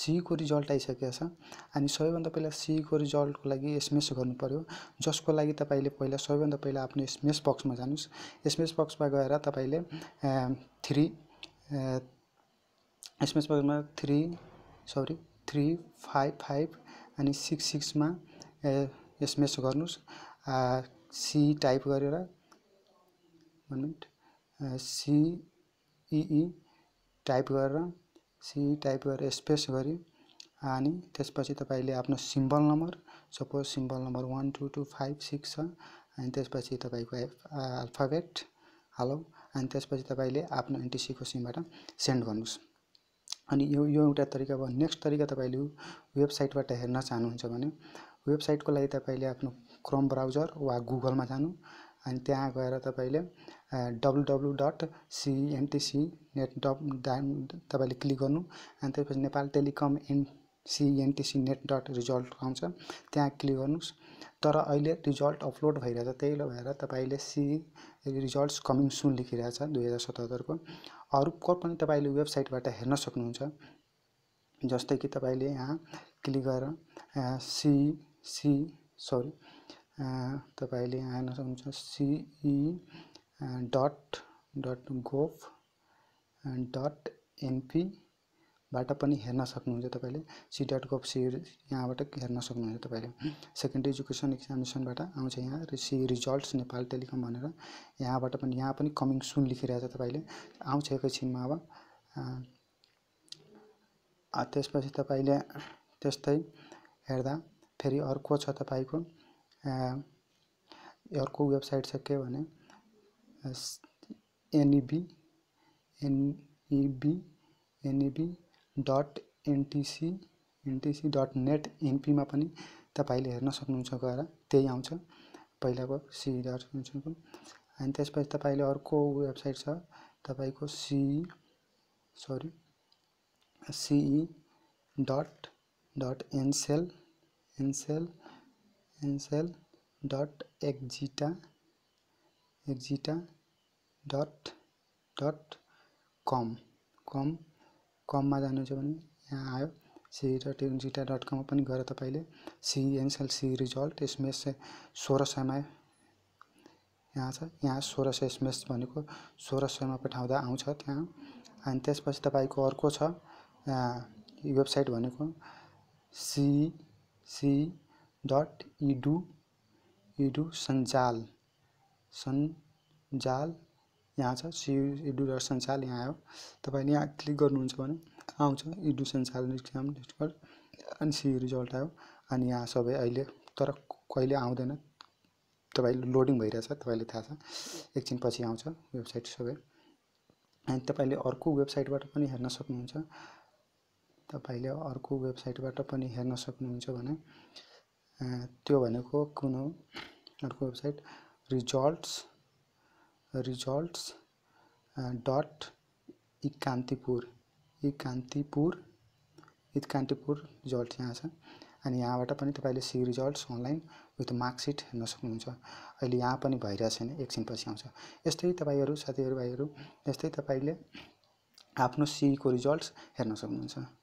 सीको रिजल्ट आइसकेको छ अनि सबैभन्दा पहिला सीको रिजल्टको लागि एसएमएस पऱ्यो जसको लागि तपाईँले पहिला सबैभन्दा पहिला आफ्नो एसएमएस बक्समा जानुहोस् एसएमएस बक्समा गएर तपाईँले थ्री एसएमएस बक्समा three sorry three five five अनि सिक्स सिक्समा एसएमएस गर्नुहोस् सी टाइप गरेर मिनट सिइई टाइप गरेर सी टाइप गरेर स्पेस गरी अनि त्यसपछि तपाईँले आफ्नो symbol number suppose symbol number one two two five six छ अनि त्यसपछि तपाईँको अल्फाबेट हालो uh, अनि त्यसपछि तपाईँले आफ्नो एनटिसीको सिमबाट सेन्ड गर्नुहोस् अनि यो यो एउटा तरिका भयो नेक्स्ट तरिका तपाईँले वेबसाइटबाट हेर्न चाहनुहुन्छ भने वेबसाइटको लागि तपाईँले आफ्नो क्रोम ब्राउजर वा गुगलमा जानु अनि त्यहाँ गएर तपाईँले W W dot CNTC net dot तपाईँले क्लिक गर्नु अनि त्यसपछि Nepal Telecom N CNTC net dot result आउँछ त्यहाँ क्लिक गर्नुहोस् तर अहिले रिजल्ट अपलोड भइरहेछ त्यही भएर तपाईँले सी रिजल्ट्स कमिङ सुन लेखिरहेछ दुई हजार सतहत्तरको अरू को पनि तपाईँले वेबसाइटबाट हेर्न सक्नुहुन्छ जस्तै कि तपाईँले यहाँ क्लिक गरेर सी सी सरी तपाईँले हेर्न सक्नुहुन्छ SEE dot dot gov dot एनपीबाट पनि हेर्न सक्नुहुन्छ तपाईँले सी डट गोभ सी यहाँबाट हेर्न सक्नुहुन्छ तपाईँले सेकेन्ड एजुकेसन एक्जामिनेसनबाट आउँछ यहाँ सी रिजल्ट्स नेपाल टेलिकम भनेर यहाँबाट पनि यहाँ पनि कमिङ सुन लेखिरहेको छ तपाईँले आउँछ एकैछिनमा अब त्यसपछि तपाईँले त्यस्तै हेर्दा फेरि अर्को छ तपाईँको अर्को वेबसाइट छ के भने NEB NEB NEB dot NTC NTC dot net एनपीमा पनि तपाईँले हेर्न सक्नुहुन्छ गएर त्यही आउँछ पहिलाको सिडर्सको अनि त्यसपछि तपाईँले अर्को वेबसाइट छ तपाईँको SEE sorry SEE dot dot Ncell Ncell Ncell dot एक्जिटा एक्जिटा डट डट कम कम कममा जानुहुन्छ भने यहाँ आयो सी डट एक्जिटा डट कममा पनि गएर तपाईँले C Ncell C result SMS सोह्र सयमा यहाँ छ यहाँ सोह्र सय एसएमएस भनेको सोह्र सयमा पठाउँदा आउँछ त्यहाँ अनि त्यसपछि तपाईँको अर्को छ वेबसाइट भनेको C C dot edu edu सञ्जाल सञ्जाल यहाँ छ सि इडु डट सञ्जाल यहाँ आयो तपाईँले यहाँ क्लिक गर्नुहुन्छ भने आउँछ इडु सञ्जाल अनि सी रिजल्ट आयो अनि यहाँ सबै अहिले तर कहिले आउँदैन तपाईँले लोडिङ भइरहेछ तपाईँले थाहा छ एकछिन पछि आउँछ वेबसाइट सबै अनि तपाईँले अर्को वेबसाइटबाट पनि हेर्न सक्नुहुन्छ तपाईँले अर्को वेबसाइटबाट पनि हेर्न सक्नुहुन्छ भने त्यो भनेको कुन हो अर्को website results results dot E Kantipur result यहाँ छ अनि यहाँबाट पनि तपाईँले C results online with marksheet हेर्न सक्नुहुन्छ अहिले यहाँ पनि भइरहेको छैन एकछिनपछि आउँछ यस्तै तपाईँहरू साथीहरू भाइहरू यस्तै तपाईँले आफ्नो सीको रिजल्ट्स हेर्न सक्नुहुन्छ